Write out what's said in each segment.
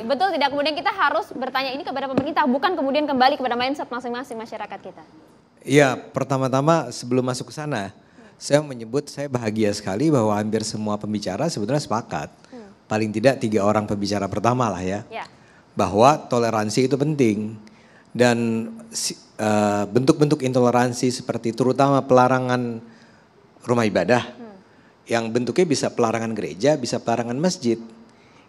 Betul tidak? Kemudian kita harus bertanya ini kepada pemerintah, bukan kemudian kembali kepada mindset masing-masing masyarakat kita. Iya, pertama-tama sebelum masuk ke sana, hmm. saya menyebut saya bahagia sekali bahwa hampir semua pembicara sebetulnya sepakat. Hmm. Paling tidak tiga orang pembicara pertama lah ya. ya. Bahwa toleransi itu penting. Dan bentuk eh, bentuk-bentuk intoleransi seperti terutama pelarangan rumah ibadah, hmm. yang bentuknya bisa pelarangan gereja, bisa pelarangan masjid,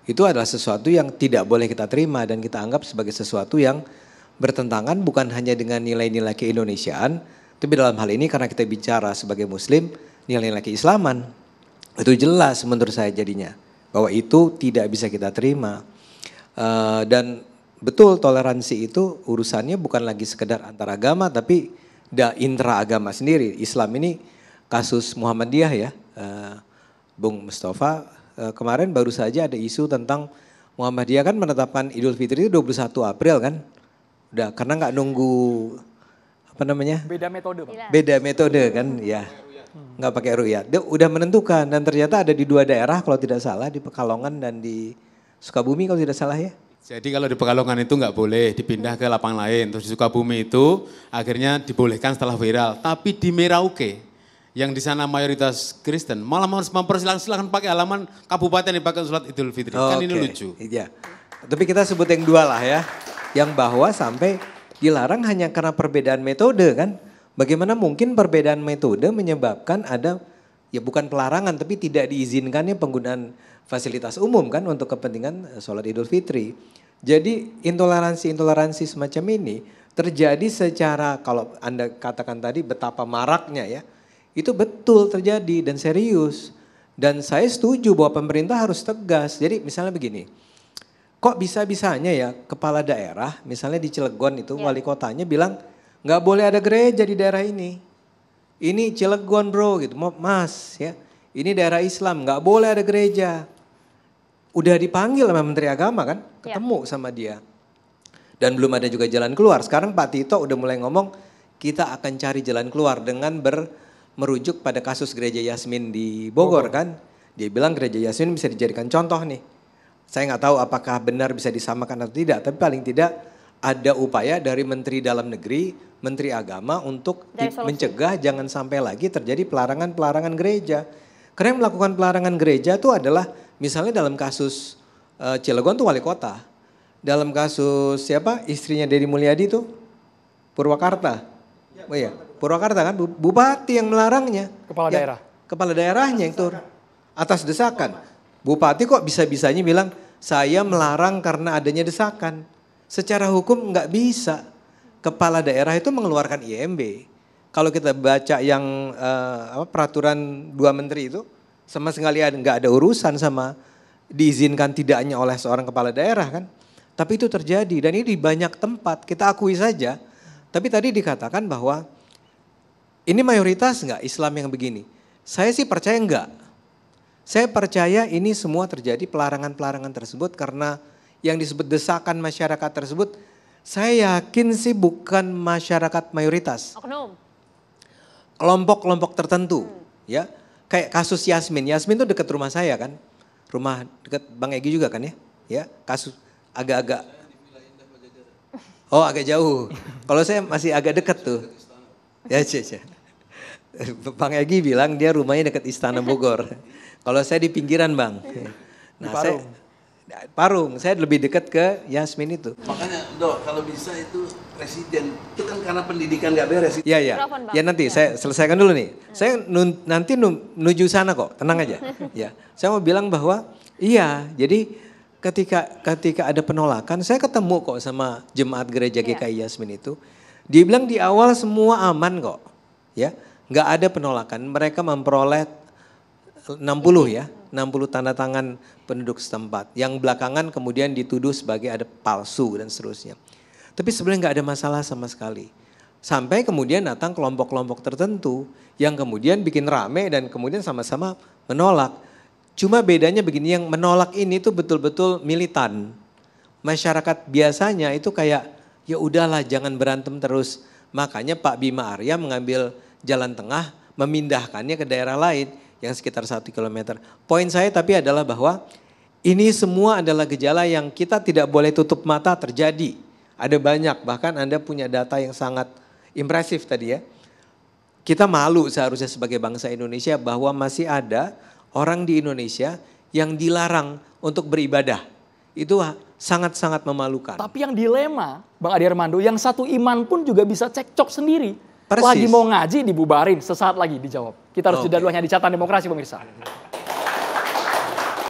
itu adalah sesuatu yang tidak boleh kita terima dan kita anggap sebagai sesuatu yang bertentangan bukan hanya dengan nilai-nilai keindonesiaan, tapi dalam hal ini karena kita bicara sebagai muslim, nilai-nilai keislaman. Itu jelas menurut saya jadinya bahwa itu tidak bisa kita terima. Uh, dan betul toleransi itu urusannya bukan lagi sekedar antar agama tapi da intra agama sendiri. Islam ini kasus Muhammadiyah ya. Uh, Bung Mustafa Eh, kemarin baru saja ada isu tentang Muhammadiyah kan menetapkan Idul Fitri itu 21 April kan. Udah karena nggak nunggu apa namanya? Beda metode. Pak. Iya. Beda metode kan ya. Nggak pakai ruyat. Dia udah menentukan dan ternyata ada di dua daerah kalau tidak salah di Pekalongan dan di Sukabumi kalau tidak salah ya. Jadi kalau di Pekalongan itu nggak boleh dipindah ke lapang lain. Terus di Sukabumi itu akhirnya dibolehkan setelah viral. Tapi di Merauke yang di sana mayoritas Kristen malah mempersilahkan silahkan pakai halaman kabupaten dipakai sholat Idul Fitri. Oh, kan okay. ini lucu. Iya. Tapi kita sebut yang dua lah ya. Yang bahwa sampai dilarang hanya karena perbedaan metode kan. Bagaimana mungkin perbedaan metode menyebabkan ada ya bukan pelarangan tapi tidak diizinkannya penggunaan fasilitas umum kan untuk kepentingan eh, sholat Idul Fitri. Jadi intoleransi-intoleransi semacam ini terjadi secara kalau Anda katakan tadi betapa maraknya ya itu betul terjadi dan serius. Dan saya setuju bahwa pemerintah harus tegas. Jadi misalnya begini, kok bisa-bisanya ya kepala daerah, misalnya di Cilegon itu ya. wali kotanya bilang nggak boleh ada gereja di daerah ini. Ini Cilegon bro gitu, mas ya. Ini daerah Islam, nggak boleh ada gereja. Udah dipanggil sama Menteri Agama kan, ya. ketemu ya. sama dia. Dan belum ada juga jalan keluar. Sekarang Pak Tito udah mulai ngomong, kita akan cari jalan keluar dengan ber merujuk pada kasus gereja Yasmin di Bogor, Bogor. kan. Dia bilang gereja Yasmin bisa dijadikan contoh nih. Saya nggak tahu apakah benar bisa disamakan atau tidak, tapi paling tidak ada upaya dari Menteri Dalam Negeri, Menteri Agama untuk mencegah jangan sampai lagi terjadi pelarangan-pelarangan gereja. Karena yang melakukan pelarangan gereja itu adalah misalnya dalam kasus uh, Cilegon tuh wali kota. Dalam kasus siapa? Istrinya Dedi Mulyadi tuh Purwakarta. Ya, oh iya. Purwakarta kan bupati yang melarangnya. Kepala ya, daerah. Kepala daerahnya itu atas desakan. Bupati kok bisa-bisanya bilang saya melarang karena adanya desakan. Secara hukum nggak bisa. Kepala daerah itu mengeluarkan IMB. Kalau kita baca yang uh, apa, peraturan dua menteri itu sama sekali nggak ada urusan sama diizinkan tidaknya oleh seorang kepala daerah kan. Tapi itu terjadi dan ini di banyak tempat kita akui saja. Tapi tadi dikatakan bahwa ini mayoritas nggak Islam yang begini? Saya sih percaya enggak. Saya percaya ini semua terjadi pelarangan-pelarangan tersebut karena yang disebut desakan masyarakat tersebut saya yakin sih bukan masyarakat mayoritas. Kelompok-kelompok tertentu hmm. ya. Kayak kasus Yasmin. Yasmin itu dekat rumah saya kan. Rumah dekat Bang Egi juga kan ya. Ya, kasus agak-agak Oh, agak jauh. Kalau saya masih agak dekat tuh. Ya, cie, cie. Bang Egi bilang dia rumahnya dekat Istana Bogor. Kalau saya di pinggiran Bang. Iya. Nah, nah, Parung. Saya, Parung, saya lebih dekat ke Yasmin itu. Makanya dok, kalau bisa itu presiden itu kan karena pendidikan gak beres. Iya iya. Ya nanti ya. saya selesaikan dulu nih. Hmm. Saya nun, nanti menuju sana kok, tenang aja. ya, saya mau bilang bahwa iya, jadi ketika ketika ada penolakan, saya ketemu kok sama jemaat gereja iya. GKI Yasmin itu. Dia bilang di awal semua aman kok, ya nggak ada penolakan. Mereka memperoleh 60 ya, 60 tanda tangan penduduk setempat. Yang belakangan kemudian dituduh sebagai ada palsu dan seterusnya. Tapi sebenarnya nggak ada masalah sama sekali. Sampai kemudian datang kelompok-kelompok tertentu yang kemudian bikin rame dan kemudian sama-sama menolak. Cuma bedanya begini, yang menolak ini tuh betul-betul militan. Masyarakat biasanya itu kayak ya udahlah jangan berantem terus. Makanya Pak Bima Arya mengambil jalan tengah memindahkannya ke daerah lain yang sekitar satu kilometer. Poin saya tapi adalah bahwa ini semua adalah gejala yang kita tidak boleh tutup mata terjadi. Ada banyak, bahkan Anda punya data yang sangat impresif tadi ya. Kita malu seharusnya sebagai bangsa Indonesia bahwa masih ada orang di Indonesia yang dilarang untuk beribadah. Itu sangat-sangat memalukan. Tapi yang dilema, Bang Adi Armando, yang satu iman pun juga bisa cekcok sendiri Persis. Lagi mau ngaji dibubarin, sesaat lagi dijawab. Kita harus okay. jeda dulu hanya di catatan demokrasi pemirsa.